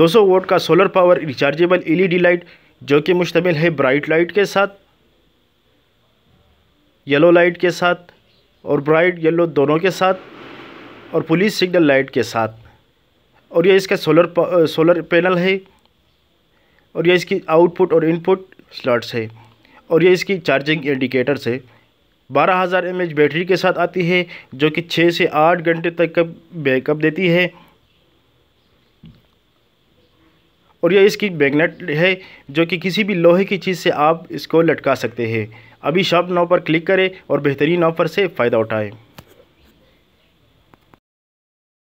200 watt का solar power rechargeable LED light जो कि मुश्तमिल है ब्राइट लाइट के साथ येलो लाइट के साथ और ब्राइट येलो दोनों के साथ और पुलिस सिग्नल लाइट के साथ और यह इसका सोलर सोलर पैनल है और यह इसकी आउटपुट और इनपुट स्लॉट्स है और यह इसकी चार्जिंग इंडिकेटर्स है बारह हज़ार एम बैटरी के साथ आती है जो कि छः से आठ घंटे तक का बैकअप देती है और यह इसकी मैग्नेट है जो कि किसी भी लोहे की चीज़ से आप इसको लटका सकते हैं अभी शॉप नाव पर क्लिक करें और बेहतरीन ऑफर से फ़ायदा उठाएँ